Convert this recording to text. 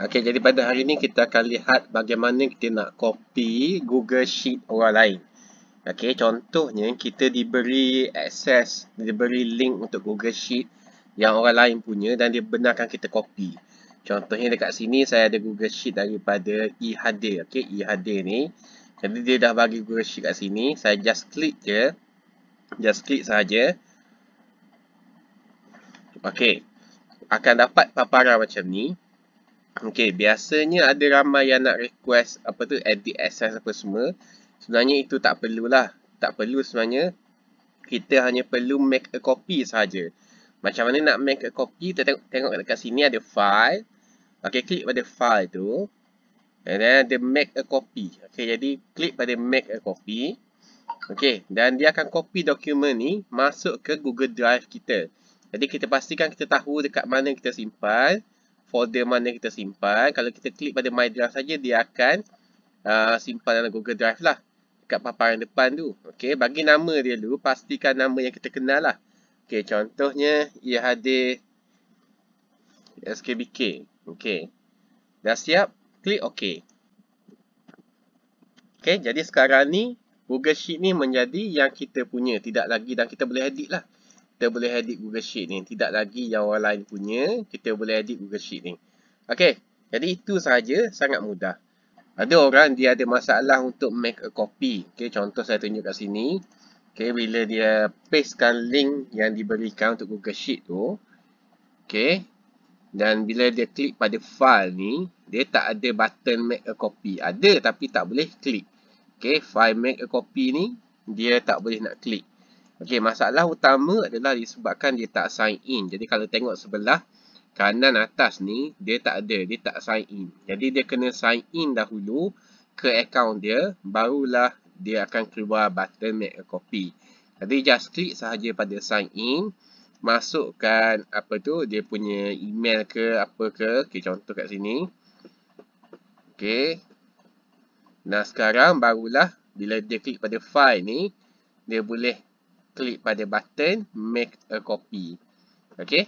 Okey, jadi pada hari ini kita akan lihat bagaimana kita nak copy Google Sheet orang lain. Okey, contohnya kita diberi akses, diberi link untuk Google Sheet yang orang lain punya dan dia benarkan kita copy. Contohnya dekat sini saya ada Google Sheet daripada IHD. Okey, IHD ni. Jadi dia dah bagi Google Sheet kat sini. Saya just click je. Just click saja. Okey. Akan dapat paparan macam ni. Okey, biasanya ada ramai yang nak request apa tu edit access apa semua. Sebenarnya itu tak perlulah. Tak perlu sebenarnya. Kita hanya perlu make a copy sahaja. Macam mana nak make a copy? Kita tengok, tengok dekat sini ada file. Okay, klik pada file tu. And then ada make a copy. Okey, jadi klik pada make a copy. Okey, dan dia akan copy dokumen ni masuk ke Google Drive kita. Jadi kita pastikan kita tahu dekat mana kita simpan folder mana kita simpan. Kalau kita klik pada My Drive saja, dia akan uh, simpan dalam Google Drive lah. Dekat paparan depan tu. okay. bagi nama dia dulu, pastikan nama yang kita kenal lah. Okay, contohnya, ia hadir SKBK. Okay, Dah siap? Klik OK. Okay, jadi sekarang ni, Google Sheet ni menjadi yang kita punya. Tidak lagi dan kita boleh edit lah kita boleh edit Google Sheet ni. Tidak lagi yang orang lain punya, kita boleh edit Google Sheet ni. Okey, jadi itu saja sangat mudah. Ada orang dia ada masalah untuk make a copy. Okey, contoh saya tunjuk kat sini. Okey, bila dia pastekan link yang diberikan untuk Google Sheet tu. Okey. Dan bila dia klik pada file ni, dia tak ada button make a copy. Ada tapi tak boleh klik. Okey, file make a copy ni dia tak boleh nak klik. Okey, masalah utama adalah disebabkan dia tak sign in. Jadi kalau tengok sebelah kanan atas ni, dia tak ada, dia tak sign in. Jadi dia kena sign in dahulu ke account dia, barulah dia akan keluar button make a copy. Jadi just click sahaja pada sign in, masukkan apa tu, dia punya email ke apa ke. Okey, contoh kat sini. Okey. Nah, sekarang barulah bila dia klik pada file ni, dia boleh Klik pada button make a copy. Okey.